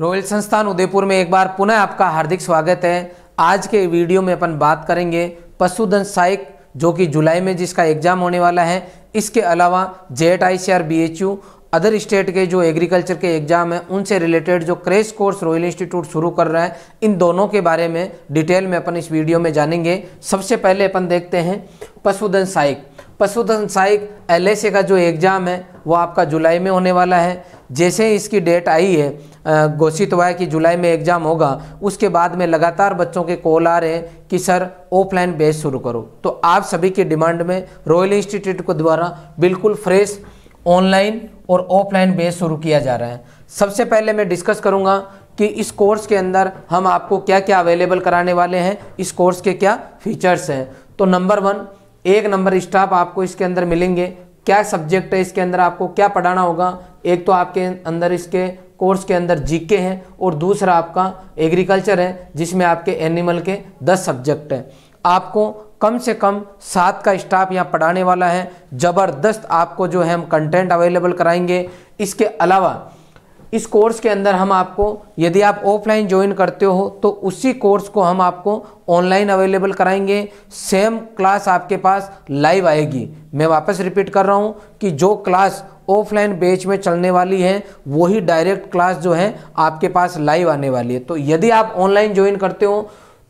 royal संस्थान उदयपुर में एक बार पुनः आपका हार्दिक स्वागत है आज के वीडियो में अपन बात करेंगे पशुधन सहायक जो कि जुलाई में जिसका एग्जाम होने वाला है इसके अलावा jet I C A R B you other state के जो एग्रीकल्चर के एग्जाम हैं उनसे रिलेटेड जो क्रेश कोर्स रॉयल इंस्टीट्यूट शुरू कर रहा है इन दोनों के बारे में डिटेल में अपन इस वीडियो में जानेंगे सबसे पहले अपन देखते हैं पशुधन सहायक पशुधन सहायक एल का जो एग्ज़ाम है वो आपका जुलाई में होने वाला है जैसे ही इसकी डेट आई है घोषित हुआ है कि जुलाई में एग्ज़ाम होगा उसके बाद में लगातार बच्चों के कॉल आ रहे हैं कि सर ऑफलाइन बेस शुरू करो तो आप सभी की डिमांड में रॉयल इंस्टीट्यूट को द्वारा बिल्कुल फ्रेश ऑनलाइन और ऑफलाइन बेस शुरू किया जा रहा है सबसे पहले मैं डिस्कस करूंगा कि इस कोर्स के अंदर हम आपको क्या क्या अवेलेबल कराने वाले हैं इस कोर्स के क्या फीचर्स हैं तो नंबर वन एक नंबर स्टाफ आपको इसके अंदर मिलेंगे क्या सब्जेक्ट है इसके अंदर आपको क्या पढ़ाना होगा एक तो आपके अंदर इसके कोर्स के अंदर जीके हैं और दूसरा आपका एग्रीकल्चर है जिसमें आपके एनिमल के दस सब्जेक्ट हैं आपको कम से कम सात का स्टाफ यहाँ पढ़ाने वाला है ज़बरदस्त आपको जो है हम कंटेंट अवेलेबल कराएंगे इसके अलावा इस कोर्स के अंदर हम आपको यदि आप ऑफलाइन ज्वाइन करते हो तो उसी कोर्स को हम आपको ऑनलाइन अवेलेबल कराएंगे सेम क्लास आपके पास लाइव आएगी मैं वापस रिपीट कर रहा हूँ कि जो क्लास ऑफलाइन बेच में चलने वाली है वही डायरेक्ट क्लास जो है आपके पास लाइव आने वाली है तो यदि आप ऑनलाइन ज्वाइन करते हो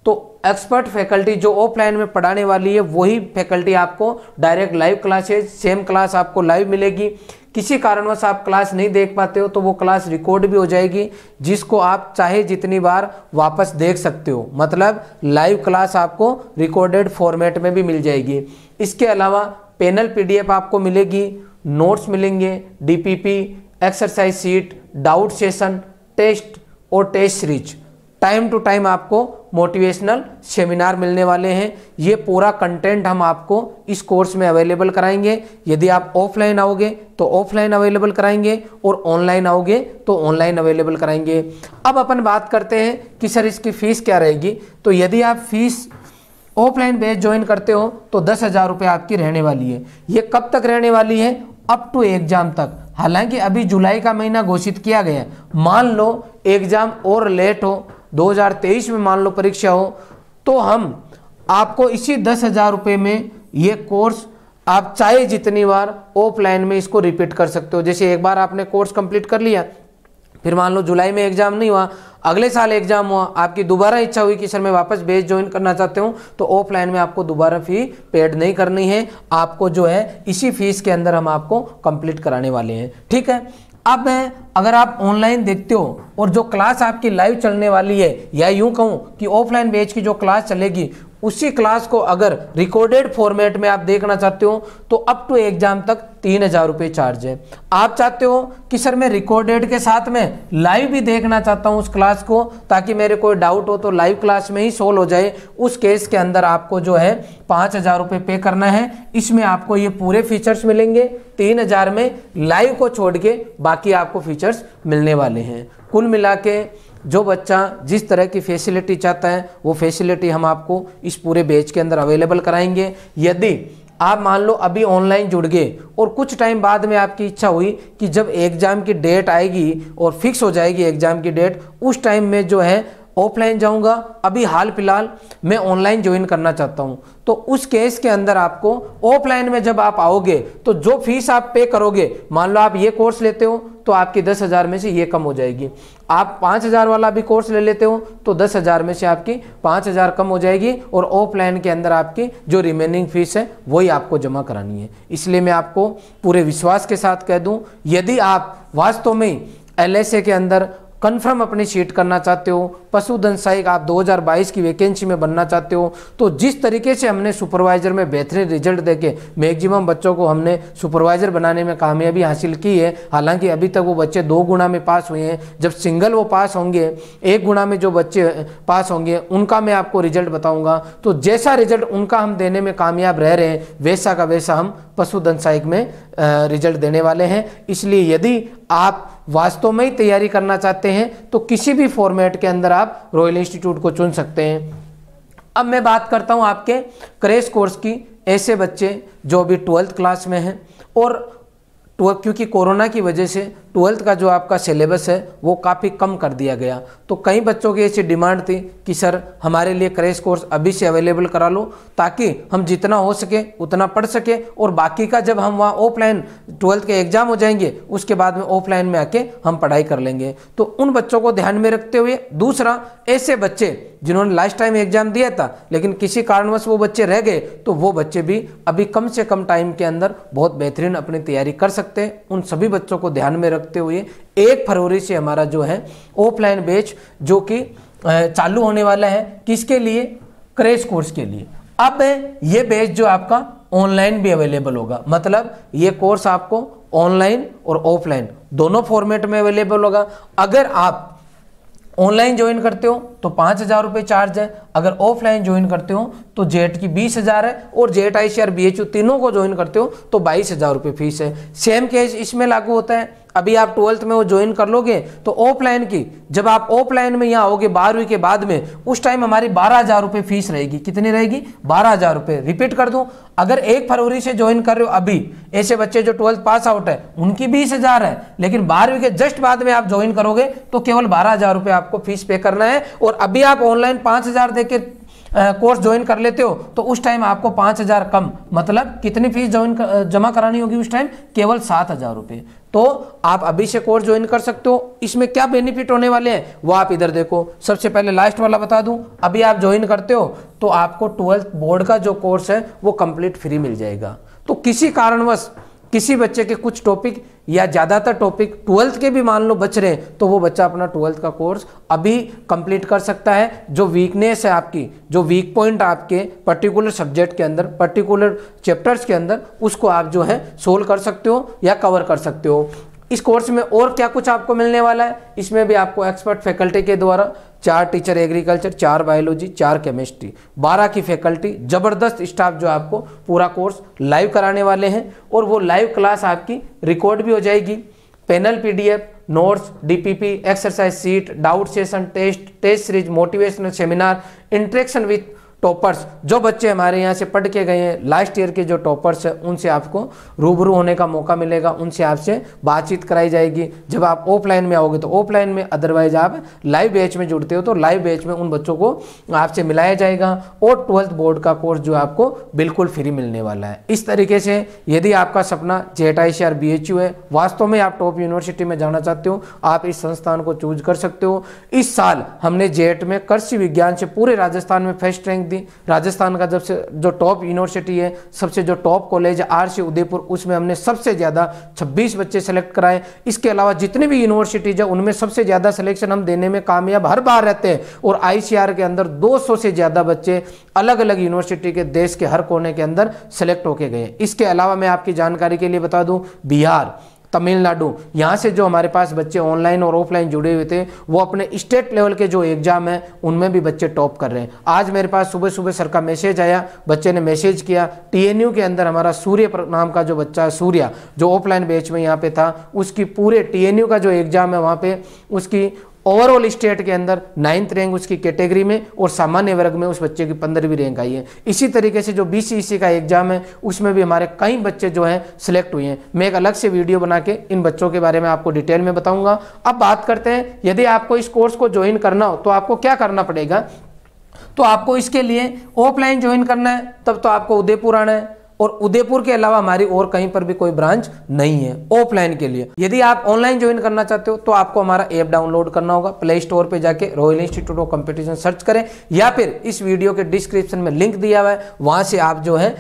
तो एक्सपर्ट फैकल्टी जो ऑफलाइन में पढ़ाने वाली है वही फैकल्टी आपको direct live classes same class आपको लाइव मिलेगी किसी कारणवश आप क्लास नहीं देख पाते हो तो वो क्लास रिकॉर्ड भी हो जाएगी जिसको आप चाहे जितनी बार वापस देख सकते हो मतलब लाइव क्लास आपको रिकॉर्डेड फॉर्मेट में भी मिल जाएगी इसके अलावा पैनल पीडीएफ आपको मिलेगी नोट्स मिलेंगे DPP exercise sheet doubt session test और test series time to time आपको मोटिवेशनल सेमिनार मिलने वाले हैं ये पूरा कंटेंट हम आपको इस कोर्स में अवेलेबल कराएंगे यदि आप ऑफलाइन आओगे तो ऑफलाइन अवेलेबल कराएंगे और ऑनलाइन आओगे तो ऑनलाइन अवेलेबल कराएंगे अब अपन बात करते हैं कि सर इसकी फ़ीस क्या रहेगी तो यदि आप फीस ऑफलाइन बैच ज्वाइन करते हो तो दस हज़ार रुपये आपकी रहने वाली है ये कब तक रहने वाली है अप टू एग्जाम तक हालांकि अभी जुलाई का महीना घोषित किया गया है मान लो एग्जाम और लेट हो 2023 में मान लो परीक्षा हो तो हम आपको इसी दस हज़ार रुपये में ये कोर्स आप चाहे जितनी बार ऑफलाइन में इसको रिपीट कर सकते हो जैसे एक बार आपने कोर्स कंप्लीट कर लिया फिर मान लो जुलाई में एग्जाम नहीं हुआ अगले साल एग्जाम हुआ आपकी दोबारा इच्छा हुई कि सर मैं वापस बेस ज्वाइन करना चाहते हूँ तो ऑफलाइन में आपको दोबारा फ़ी पेड नहीं करनी है आपको जो है इसी फीस के अंदर हम आपको कंप्लीट कराने वाले हैं ठीक है अब मैं अगर आप ऑनलाइन देखते हो और जो क्लास आपकी लाइव चलने वाली है या यूं कहूं कि ऑफलाइन बेच की जो क्लास चलेगी उसी क्लास को अगर रिकॉर्डेड फॉर्मेट में आप देखना चाहते हो तो अप टू एग्जाम तक तीन हजार रुपये चार्ज है आप चाहते हो कि सर मैं रिकॉर्डेड के साथ में लाइव भी देखना चाहता हूँ उस क्लास को ताकि मेरे कोई डाउट हो तो लाइव क्लास में ही सोल्व हो जाए उस केस के अंदर आपको जो है पाँच हजार रुपये पे करना है इसमें आपको ये पूरे फीचर्स मिलेंगे तीन हजार में लाइव को छोड़ के बाकी आपको फीचर्स मिलने वाले हैं कुल मिला के जो बच्चा जिस तरह की फैसिलिटी चाहता है वो फैसिलिटी हम आपको इस पूरे बैच के अंदर अवेलेबल कराएंगे यदि आप मान लो अभी ऑनलाइन जुड़ गए और कुछ टाइम बाद में आपकी इच्छा हुई कि जब एग्ज़ाम की डेट आएगी और फिक्स हो जाएगी एग्ज़ाम की डेट उस टाइम में जो है ऑफलाइन जाऊंगा अभी हाल फिलहाल मैं ऑनलाइन ज्वाइन करना चाहता हूं तो उस केस के अंदर आपको ऑफलाइन में जब आप आओगे तो जो फीस आप पे करोगे मान लो आप ये कोर्स लेते हो तो आपकी दस हज़ार में से ये कम हो जाएगी आप पाँच हज़ार वाला भी कोर्स ले लेते हो तो दस हज़ार में से आपकी पाँच हज़ार कम हो जाएगी और ऑफलाइन के अंदर आपकी जो रिमेनिंग फीस है वही आपको जमा करानी है इसलिए मैं आपको पूरे विश्वास के साथ कह दूँ यदि आप वास्तव में एल के अंदर कन्फर्म अपनी सीट करना चाहते हो पशुधन सहायक आप 2022 की वैकेंसी में बनना चाहते हो तो जिस तरीके से हमने सुपरवाइजर में बेहतरीन रिजल्ट देके मैक्सिमम बच्चों को हमने सुपरवाइजर बनाने में कामयाबी हासिल की है हालांकि अभी तक वो बच्चे दो गुणा में पास हुए हैं जब सिंगल वो पास होंगे एक गुणा में जो बच्चे पास होंगे उनका मैं आपको रिजल्ट बताऊँगा तो जैसा रिजल्ट उनका हम देने में कामयाब रह रहे हैं वैसा का वैसा हम पशुधन सहायक में रिजल्ट देने वाले हैं इसलिए यदि आप वास्तव में ही तैयारी करना चाहते हैं तो किसी भी फॉर्मेट के अंदर आप रॉयल इंस्टीट्यूट को चुन सकते हैं अब मैं बात करता हूँ आपके क्रेश कोर्स की ऐसे बच्चे जो अभी ट्वेल्थ क्लास में हैं और क्योंकि कोरोना की वजह से ट्वेल्थ का जो आपका सिलेबस है वो काफ़ी कम कर दिया गया तो कई बच्चों की ऐसी डिमांड थी कि सर हमारे लिए क्रैश कोर्स अभी से अवेलेबल करा लो ताकि हम जितना हो सके उतना पढ़ सके और बाकी का जब हम वहाँ ऑफलाइन ट्वेल्थ के एग्जाम हो जाएंगे उसके बाद में ऑफलाइन में आके हम पढ़ाई कर लेंगे तो उन बच्चों को ध्यान में रखते हुए दूसरा ऐसे बच्चे जिन्होंने लास्ट टाइम एग्जाम दिया था लेकिन किसी कारणवश वो बच्चे रह गए तो वो बच्चे भी अभी कम से कम टाइम के अंदर बहुत बेहतरीन अपनी तैयारी कर सकते हैं उन सभी बच्चों को ध्यान में रख रखते हुए एक फरवरी से हमारा जो है ऑफलाइन बैच जो कि चालू होने वाला है किसके लिए क्रेश कोर्स के लिए अब ये बैच जो आपका ऑनलाइन भी अवेलेबल होगा मतलब ये कोर्स आपको ऑनलाइन और ऑफलाइन दोनों फॉर्मेट में अवेलेबल होगा अगर आप ऑनलाइन ज्वाइन करते हो तो पाँच हज़ार रुपये चार्ज है अगर ऑफलाइन ज्वाइन करते हो तो जेट की बीस हज़ार है और JET I C A R B H तीनों को ज्वाइन करते हो तो बाईस हज़ार रुपये फीस है सेम केस इसमें लागू होता है अभी आप ट्वेल्थ में वो ज्वाइन कर लोगे तो ऑफलाइन की जब आप ऑफलाइन में यहाँ आओगे बारहवीं के बाद में उस टाइम हमारी बारह हज़ार रुपये फीस रहेगी कितनी रहेगी बारह हज़ार रुपये रिपीट कर दूं अगर एक फरवरी से ज्वाइन कर रहे हो अभी ऐसे बच्चे जो ट्वेल्थ पास आउट है उनकी बीस हज़ार है लेकिन बारहवीं के जस्ट बाद में आप ज्वाइन करोगे तो केवल बारह हज़ार रुपये आपको फीस पे करना है और अभी आप ऑनलाइन पांच हज़ार देकर कोर्स ज्वाइन कर लेते हो तो उस टाइम आपको पाँच हज़ार कम मतलब कितनी फीस ज्वाइन कर, जमा करानी होगी उस टाइम केवल सात हज़ार रुपये तो आप अभी से कोर्स ज्वाइन कर सकते हो इसमें क्या बेनिफिट होने वाले हैं वो आप इधर देखो सबसे पहले लास्ट वाला बता दूं अभी आप ज्वाइन करते हो तो आपको ट्वेल्थ बोर्ड का जो कोर्स है वो कंप्लीट फ्री मिल जाएगा तो किसी कारणवश किसी बच्चे के कुछ टॉपिक या ज़्यादातर टॉपिक ट्वेल्थ के भी मान लो बच रहे हैं तो वो बच्चा अपना ट्वेल्थ का कोर्स अभी कंप्लीट कर सकता है जो वीकनेस है आपकी जो वीक पॉइंट आपके पर्टिकुलर सब्जेक्ट के अंदर पर्टिकुलर चैप्टर्स के अंदर उसको आप जो है सोल्व कर सकते हो या कवर कर सकते हो इस कोर्स में और क्या कुछ आपको मिलने वाला है इसमें भी आपको एक्सपर्ट फैकल्टी के द्वारा चार टीचर एग्रीकल्चर चार बायोलॉजी चार केमिस्ट्री बारह की फैकल्टी ज़बरदस्त स्टाफ जो आपको पूरा कोर्स लाइव कराने वाले हैं और वो लाइव क्लास आपकी रिकॉर्ड भी हो जाएगी panel PDF notes DPP exercise sheet doubt session test test series motivational seminar interaction with toppers जो बच्चे हमारे यहाँ से पढ़ के गए हैं लास्ट ईयर के जो टॉपर्स हैं उनसे आपको रूबरू होने का मौका मिलेगा उनसे आपसे बातचीत कराई जाएगी जब आप ऑफलाइन में आओगे तो ऑफलाइन में अदरवाइज आप लाइव बैच में जुड़ते हो तो लाइव बैच में उन बच्चों को आपसे मिलाया जाएगा और ट्वेल्थ बोर्ड का कोर्स जो आपको बिल्कुल फ्री मिलने वाला है इस तरीके से यदि आपका सपना जेट आई है वास्तव में आप टॉप यूनिवर्सिटी में जाना चाहते हो आप इस संस्थान को चूज कर सकते हो इस साल हमने जेट e में कृषि विज्ञान से पूरे राजस्थान में फर्स्ट रैंक दी राजस्थान का जब से जो टॉप यूनिवर्सिटी है सबसे जो top college R C Udaipur उसमें हमने सबसे ज़्यादा छब्बीस बच्चे सेलेक्ट कराए इसके अलावा जितनी भी यूनिवर्सिटीज है उनमें सबसे ज़्यादा सिलेक्शन हम देने में कामयाब हर बार रहते हैं और आई के अंदर दो से ज़्यादा बच्चे अलग अलग यूनिवर्सिटी के देश के हर कोने के अंदर सेलेक्ट होके गए इसके अलावा मैं आपकी जानकारी के लिए बता दूँ बिहार तमिलनाडु यहाँ से जो हमारे पास बच्चे ऑनलाइन और ऑफलाइन जुड़े हुए थे वो अपने स्टेट लेवल के जो एग्जाम हैं उनमें भी बच्चे टॉप कर रहे हैं आज मेरे पास सुबह सुबह सर का मैसेज आया बच्चे ने मैसेज किया टीएनयू के अंदर हमारा सूर्य नाम का जो बच्चा है सूर्या जो ऑफलाइन बैच में यहाँ पे था उसकी पूरे टी का जो एग्जाम है वहाँ पे उसकी ओवरऑल स्टेट के अंदर नाइन्थ रैंक उसकी कैटेगरी में और सामान्य वर्ग में उस बच्चे की पंद्रहवीं रैंक आई है इसी तरीके से जो बी e का एग्जाम है उसमें भी हमारे कई बच्चे जो हैं सिलेक्ट हुए हैं मैं एक अलग से वीडियो बना के इन बच्चों के बारे में आपको डिटेल में बताऊंगा अब बात करते हैं यदि आपको इस कोर्स को ज्वाइन करना हो तो आपको क्या करना पड़ेगा तो आपको इसके लिए ऑफलाइन ज्वाइन करना है तब तो आपको उदयपुर आना है और उदयपुर के अलावा हमारी और कहीं पर भी कोई ब्रांच नहीं है ऑफलाइन के लिए यदि आप ऑनलाइन ज्वाइन करना चाहते हो तो आपको हमारा ऐप डाउनलोड करना होगा प्ले स्टोर पर जाके royal institute of competition search करें या फिर इस वीडियो के डिस्क्रिप्शन में लिंक दिया हुआ है वहां से आप जो है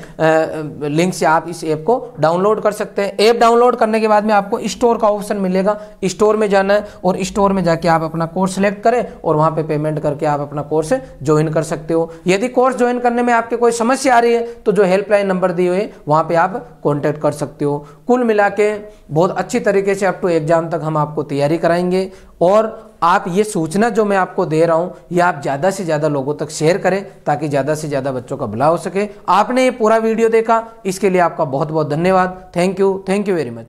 लिंक से आप इस ऐप को डाउनलोड कर सकते हैं ऐप डाउनलोड करने के बाद में आपको स्टोर का ऑप्शन मिलेगा स्टोर में जाना है और स्टोर में जाके आप अपना कोर्स सेलेक्ट करें और वहां पे पेमेंट करके आप अपना कोर्स ज्वाइन कर सकते हो यदि कोर्स ज्वाइन करने में आपके कोई समस्या आ रही है तो जो हेल्पलाइन नंबर दिए हुए वहाँ पे आप कांटेक्ट कर सकते हो कुल मिला के बहुत अच्छी तरीके से अप टू एग्ज़ाम तक हम आपको तैयारी कराएंगे और आप ये सूचना जो मैं आपको दे रहा हूँ ये आप ज़्यादा से ज़्यादा लोगों तक शेयर करें ताकि ज़्यादा से ज़्यादा बच्चों का भला हो सके आपने ये पूरा वीडियो देखा इसके लिए आपका बहुत बहुत धन्यवाद thank you thank you very much